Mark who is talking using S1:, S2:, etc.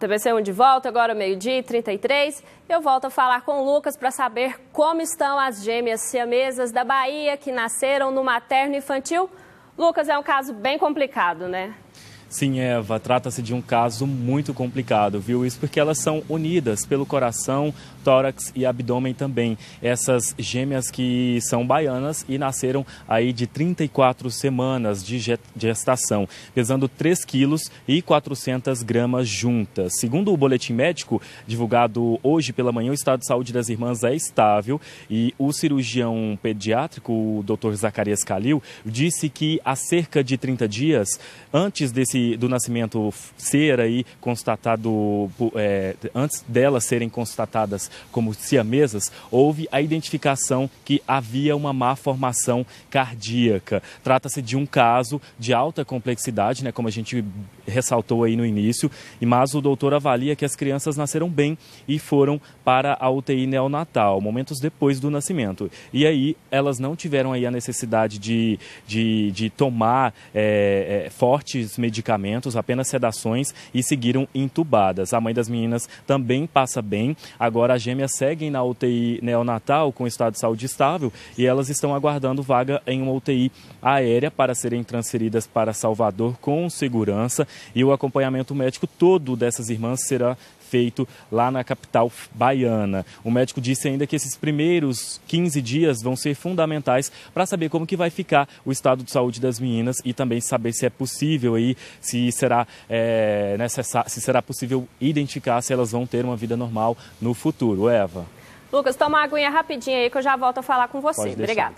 S1: TBC 1 de volta, agora meio-dia e 33. Eu volto a falar com o Lucas para saber como estão as gêmeas siamesas da Bahia que nasceram no materno infantil. Lucas, é um caso bem complicado, né?
S2: Sim, Eva, trata-se de um caso muito complicado, viu? Isso porque elas são unidas pelo coração, tórax e abdômen também. Essas gêmeas que são baianas e nasceram aí de 34 semanas de gestação, pesando 3 quilos e 400 gramas juntas. Segundo o boletim médico divulgado hoje pela manhã, o estado de saúde das irmãs é estável e o cirurgião pediátrico, o Dr. Zacarias Calil, disse que há cerca de 30 dias antes desse do nascimento ser aí constatado é, antes delas serem constatadas como siamesas, houve a identificação que havia uma má formação cardíaca. Trata-se de um caso de alta complexidade, né, como a gente ressaltou aí no início, mas o doutor avalia que as crianças nasceram bem e foram para a UTI neonatal, momentos depois do nascimento. E aí elas não tiveram aí a necessidade de, de, de tomar é, é, fortes medicamentos medicamentos, apenas sedações e seguiram entubadas. A mãe das meninas também passa bem. Agora as gêmeas seguem na UTI neonatal com estado de saúde estável e elas estão aguardando vaga em uma UTI aérea para serem transferidas para Salvador com segurança e o acompanhamento médico todo dessas irmãs será feito lá na capital baiana. O médico disse ainda que esses primeiros 15 dias vão ser fundamentais para saber como que vai ficar o estado de saúde das meninas e também saber se é possível aí, se será é, necessário, se será possível identificar se elas vão ter uma vida normal no futuro. Eva.
S1: Lucas, toma uma aguinha rapidinho aí que eu já volto a falar com você. Obrigada.